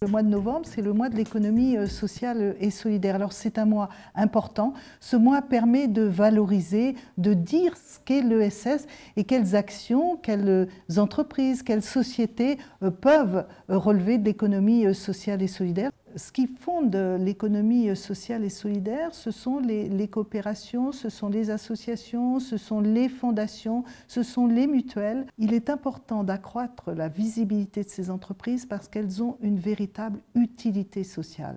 Le mois de novembre, c'est le mois de l'économie euh, sociale euh, et solidaire. Alors c'est un mois important. Ce mois permet de valoriser, de dire ce qu'est l'ESS et quelles actions, quelles euh, entreprises, quelles sociétés peuvent relever de l'économie sociale et solidaire ce qui fonde l'économie sociale et solidaire, ce sont les, coopérations, ce sont les associations, ce sont les fondations, ce sont les mutuelles. Il est important d'accroître la visibilité de ces entreprises parce qu'elles ont une véritable utilité sociale.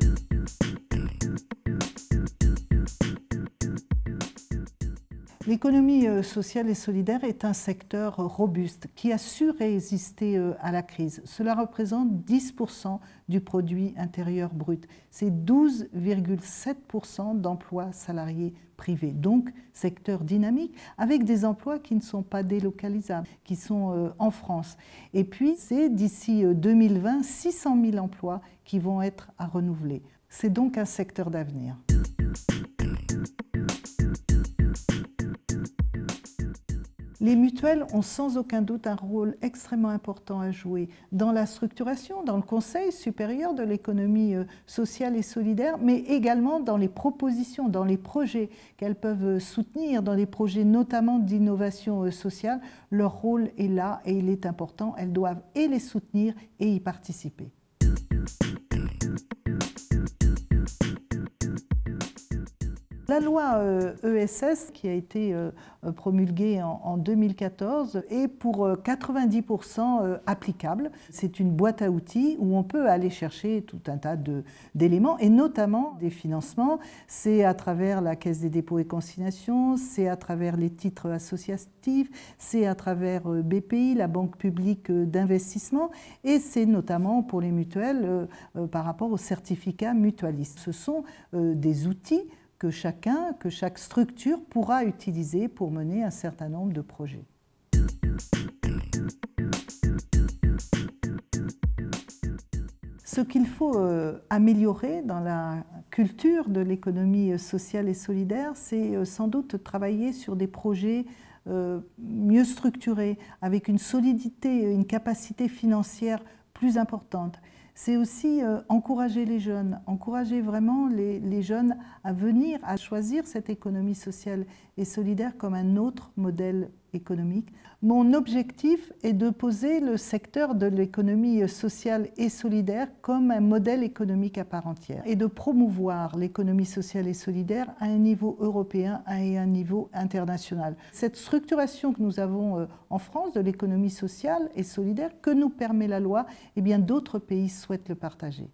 L'économie euh, sociale et solidaire est un secteur robuste qui a su résister euh, à la crise. Cela représente 10% du produit intérieur brut. C'est 12,7% d'emplois salariés privés. Donc, secteur dynamique avec des emplois qui ne sont pas délocalisables, qui sont euh, en France. Et puis, c'est d'ici 2020, 600 000 emplois qui vont être à renouveler. C'est donc un secteur d'avenir. Les mutuelles ont sans aucun doute un rôle extrêmement important à jouer dans la structuration, dans le conseil supérieur de l'économie euh, sociale et solidaire, mais également dans les propositions, dans les projets qu'elles peuvent euh, soutenir, dans les projets notamment d'innovation euh, sociale. Leur rôle est là et il est important. Elles doivent et les soutenir et y participer. La loi ESS, euh, e qui a été euh, promulguée en 2014, est pour 90% euh, applicable. C'est une boîte à outils où on peut aller chercher tout un tas d'éléments, et notamment des financements. C'est à travers la Caisse des dépôts et consignations, c'est à travers les titres associatifs, c'est à travers BPI, la Banque publique d'investissement, et c'est notamment pour les mutuelles par rapport aux certificats mutualistes. Ce sont des outils que chacun, que chaque structure pourra utiliser pour mener un certain nombre de projets. Ce qu'il faut euh, améliorer dans la culture de l'économie euh, sociale et solidaire, c'est euh, sans doute travailler sur des projets mieux structurés, avec une solidité, une capacité financière plus importante c'est aussi euh, encourager les jeunes, encourager vraiment les, jeunes à venir, à choisir cette économie sociale et solidaire comme un autre modèle mon objectif est de poser le secteur de l'économie sociale et solidaire comme un modèle économique à part entière et de promouvoir l'économie sociale et solidaire à un niveau européen et à un niveau international. Cette structuration que nous avons euh, en France de l'économie sociale et solidaire que nous permet la loi, eh bien d'autres pays souhaitent le partager.